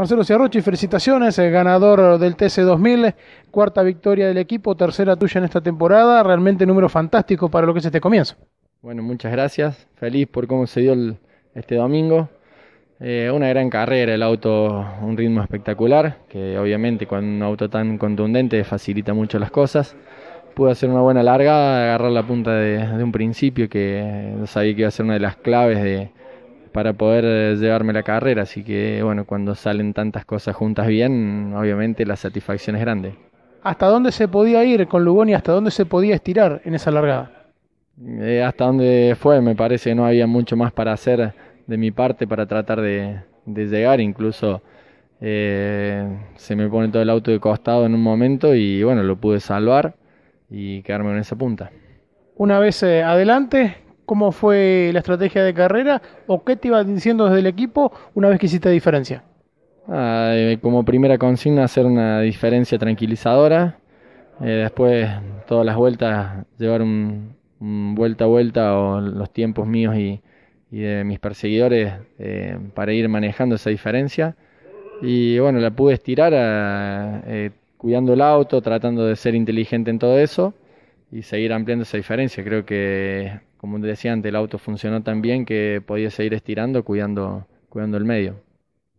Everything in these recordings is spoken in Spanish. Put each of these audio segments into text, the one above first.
Marcelo Ciarrochi, felicitaciones, el ganador del TC2000, cuarta victoria del equipo, tercera tuya en esta temporada, realmente número fantástico para lo que es este comienzo. Bueno, muchas gracias, feliz por cómo se dio este domingo. Eh, una gran carrera, el auto, un ritmo espectacular, que obviamente con un auto tan contundente facilita mucho las cosas. Pude hacer una buena largada, agarrar la punta de un principio que eh, sabía que iba a ser una de las claves de, para poder eh, llevarme la carrera. Así que, bueno, cuando salen tantas cosas juntas bien, obviamente la satisfacción es grande. ¿Hasta dónde se podía ir con Lugoni? ¿Hasta dónde se podía estirar en esa largada? Eh, hasta dónde fue, me parece que no había mucho más para hacer de mi parte para tratar de, llegar. Incluso eh, se me pone todo el auto de costado en un momento y bueno, lo pude salvar y quedarme en esa punta. Una vez adelante, cómo fue la estrategia de carrera o qué te iba diciendo desde el equipo una vez que hiciste diferencia. Ah, eh, como primera consigna hacer una diferencia tranquilizadora, eh, después todas las vueltas llevar un, vuelta a vuelta o los tiempos míos y, de mis perseguidores eh, para ir manejando esa diferencia y bueno, la pude estirar cuidando el auto, tratando de ser inteligente en todo eso y seguir ampliando esa diferencia. Creo que como decía antes, el auto funcionó tan bien que podía seguir estirando, cuidando, cuidando el medio.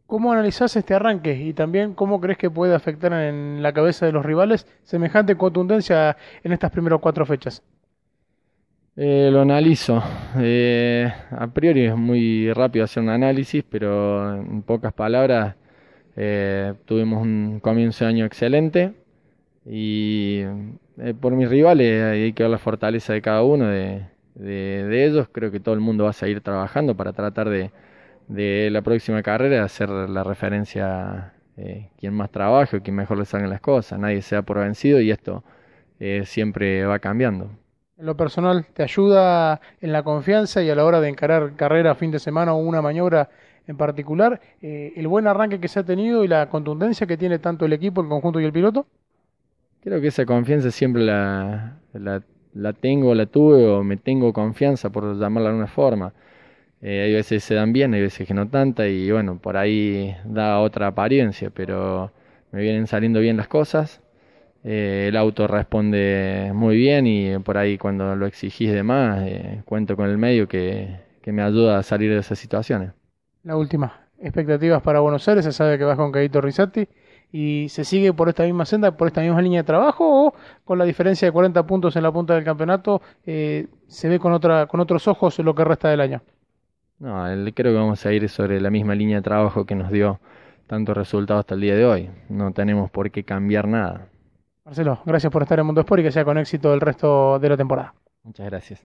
¿Cómo analizás este arranque y también cómo crees que puede afectar en la cabeza de los rivales semejante contundencia en estas primeras cuatro fechas? Eh, lo analizo. Eh, a priori es muy rápido hacer un análisis, pero en pocas palabras eh, tuvimos un comienzo de año excelente y por mis rivales hay que ver la fortaleza de cada uno, de, de, ellos. Creo que todo el mundo va a seguir trabajando para tratar de, la próxima carrera hacer la referencia eh, quien más trabaje o quien mejor le salgan las cosas. Nadie sea por vencido y esto eh, siempre va cambiando. lo personal, ¿te ayuda en la confianza y a la hora de encarar carrera fin de semana o una maniobra en particular, eh, el buen arranque que se ha tenido y la contundencia que tiene tanto el equipo, el conjunto y el piloto? Creo que esa confianza siempre la la tengo, la tuve o me tengo confianza, por llamarla de alguna forma. Eh, hay veces se dan bien, hay veces que no tanta y bueno, por ahí da otra apariencia, pero me vienen saliendo bien las cosas. Eh, el auto responde muy bien y por ahí cuando lo exigís de más, eh, cuento con el medio que, que, me ayuda a salir de esas situaciones. La última, expectativas para Buenos Aires, se sabe que vas con Caito Risatti y se sigue por esta misma senda, por esta misma línea de trabajo o con la diferencia de 40 puntos en la punta del campeonato eh, se ve con otra con otros ojos lo que resta del año. No, creo que vamos a ir sobre la misma línea de trabajo que nos dio tantos resultados hasta el día de hoy. No tenemos por qué cambiar nada. Marcelo, gracias por estar en Mundo Sport y que sea con éxito el resto de la temporada. Muchas gracias.